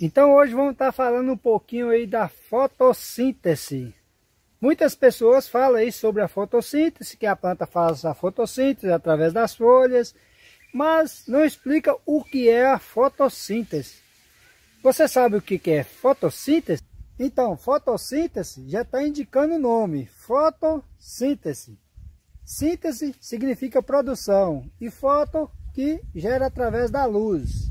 Então hoje vamos estar falando um pouquinho aí da fotossíntese. Muitas pessoas falam aí sobre a fotossíntese, que a planta faz a fotossíntese através das folhas, mas não explica o que é a fotossíntese. Você sabe o que é fotossíntese? Então, fotossíntese já está indicando o nome, fotossíntese. Síntese significa produção e foto que gera através da luz.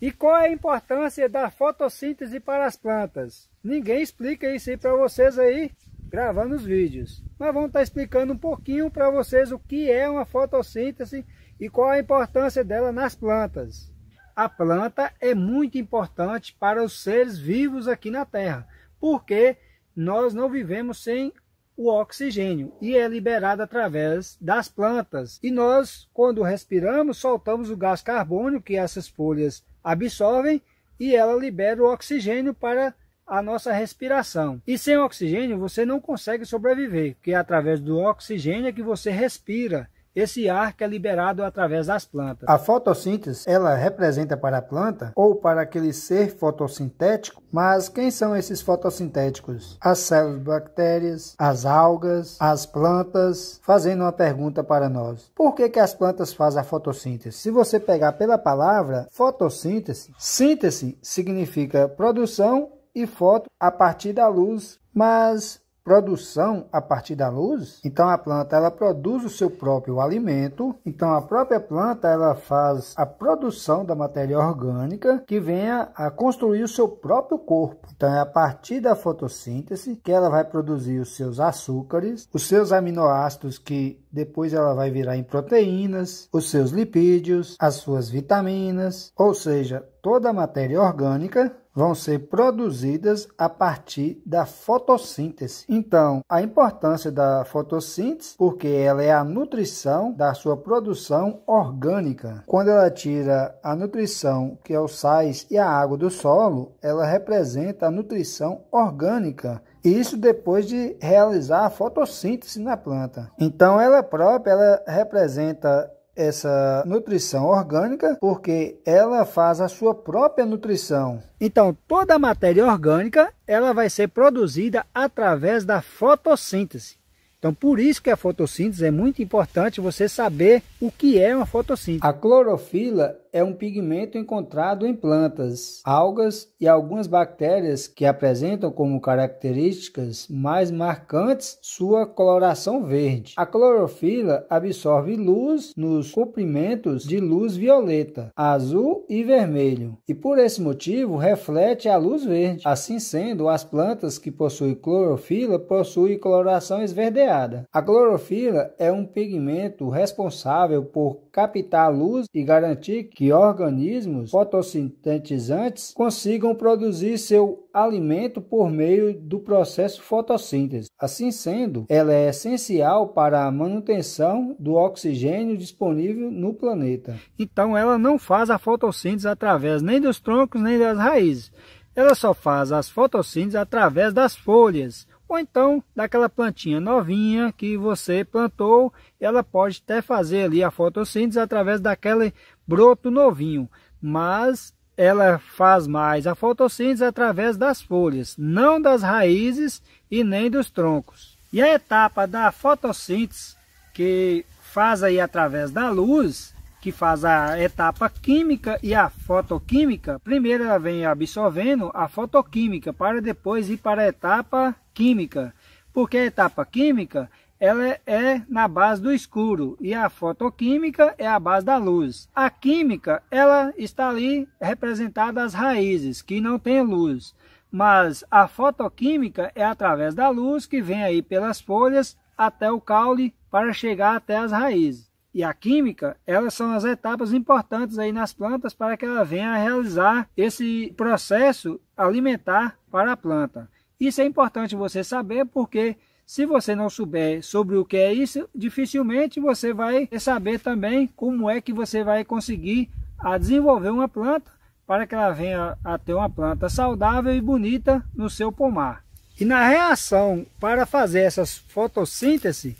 E qual é a importância da fotossíntese para as plantas? Ninguém explica isso aí para vocês aí gravando os vídeos. Mas vamos estar tá explicando um pouquinho para vocês o que é uma fotossíntese e qual a importância dela nas plantas. A planta é muito importante para os seres vivos aqui na Terra, porque nós não vivemos sem o oxigênio e é liberado através das plantas. E nós, quando respiramos, soltamos o gás carbônico que essas folhas absorvem e ela libera o oxigênio para a nossa respiração. E sem oxigênio você não consegue sobreviver, porque é através do oxigênio é que você respira. Esse ar que é liberado através das plantas. A fotossíntese, ela representa para a planta ou para aquele ser fotossintético, mas quem são esses fotossintéticos? As células bactérias, as algas, as plantas. Fazendo uma pergunta para nós. Por que, que as plantas fazem a fotossíntese? Se você pegar pela palavra fotossíntese, síntese significa produção e foto a partir da luz, mas produção a partir da luz. Então a planta ela produz o seu próprio alimento. Então a própria planta ela faz a produção da matéria orgânica que venha a construir o seu próprio corpo. Então é a partir da fotossíntese que ela vai produzir os seus açúcares, os seus aminoácidos que depois ela vai virar em proteínas, os seus lipídios, as suas vitaminas, ou seja, toda a matéria orgânica vão ser produzidas a partir da fotossíntese. Então, a importância da fotossíntese, porque ela é a nutrição da sua produção orgânica. Quando ela tira a nutrição, que é os sais e a água do solo, ela representa a nutrição orgânica isso depois de realizar a fotossíntese na planta. Então, ela própria ela representa essa nutrição orgânica porque ela faz a sua própria nutrição. Então, toda a matéria orgânica ela vai ser produzida através da fotossíntese. Então, por isso que a fotossíntese é muito importante você saber o que é uma fotossíntese. A clorofila é um pigmento encontrado em plantas, algas e algumas bactérias que apresentam como características mais marcantes sua coloração verde. A clorofila absorve luz nos comprimentos de luz violeta, azul e vermelho, e por esse motivo reflete a luz verde. Assim sendo, as plantas que possuem clorofila possuem coloração esverdeada. A clorofila é um pigmento responsável por captar a luz e garantir que organismos fotossintetizantes consigam produzir seu alimento por meio do processo fotossíntese. Assim sendo, ela é essencial para a manutenção do oxigênio disponível no planeta. Então ela não faz a fotossíntese através nem dos troncos nem das raízes. Ela só faz as fotossíntese através das folhas ou então daquela plantinha novinha que você plantou, ela pode até fazer ali a fotossíntese através daquele broto novinho, mas ela faz mais a fotossíntese através das folhas, não das raízes e nem dos troncos. E a etapa da fotossíntese, que faz aí através da luz, que faz a etapa química e a fotoquímica, primeiro ela vem absorvendo a fotoquímica para depois ir para a etapa química, porque a etapa química ela é na base do escuro e a fotoquímica é a base da luz. A química, ela está ali representada as raízes, que não tem luz. Mas a fotoquímica é através da luz que vem aí pelas folhas até o caule para chegar até as raízes. E a química, elas são as etapas importantes aí nas plantas para que ela venha a realizar esse processo alimentar para a planta. Isso é importante você saber porque se você não souber sobre o que é isso, dificilmente você vai saber também como é que você vai conseguir a desenvolver uma planta para que ela venha a ter uma planta saudável e bonita no seu pomar. E na reação para fazer essa fotossíntese,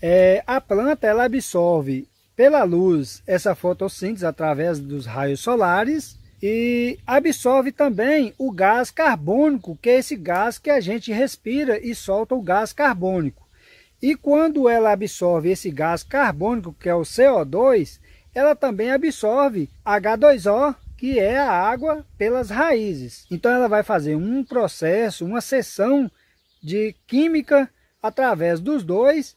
é, a planta ela absorve pela luz essa fotossíntese através dos raios solares e absorve também o gás carbônico, que é esse gás que a gente respira e solta o gás carbônico. E quando ela absorve esse gás carbônico, que é o CO2, ela também absorve H2O, que é a água pelas raízes. Então ela vai fazer um processo, uma sessão de química através dos dois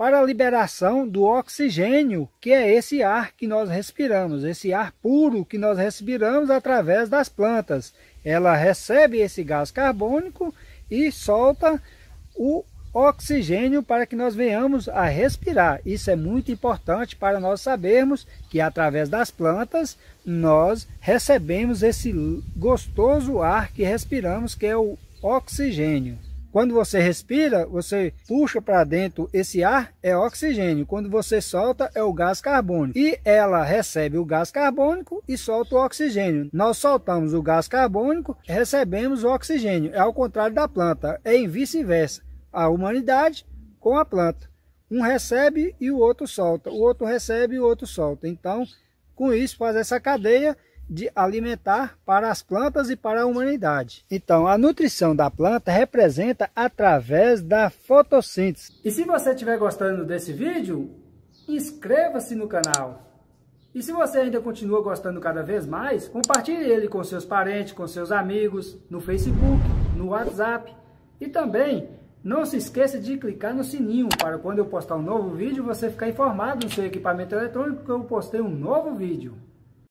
para a liberação do oxigênio, que é esse ar que nós respiramos, esse ar puro que nós respiramos através das plantas. Ela recebe esse gás carbônico e solta o oxigênio para que nós venhamos a respirar. Isso é muito importante para nós sabermos que através das plantas nós recebemos esse gostoso ar que respiramos, que é o oxigênio. Quando você respira, você puxa para dentro esse ar, é oxigênio. Quando você solta, é o gás carbônico. E ela recebe o gás carbônico e solta o oxigênio. Nós soltamos o gás carbônico, recebemos o oxigênio. É ao contrário da planta, é em vice-versa. A humanidade com a planta. Um recebe e o outro solta. O outro recebe e o outro solta. Então, com isso, faz essa cadeia de alimentar para as plantas e para a humanidade. Então, a nutrição da planta representa através da fotossíntese. E se você estiver gostando desse vídeo, inscreva-se no canal. E se você ainda continua gostando cada vez mais, compartilhe ele com seus parentes, com seus amigos, no Facebook, no WhatsApp. E também, não se esqueça de clicar no sininho para quando eu postar um novo vídeo, você ficar informado no seu equipamento eletrônico que eu postei um novo vídeo.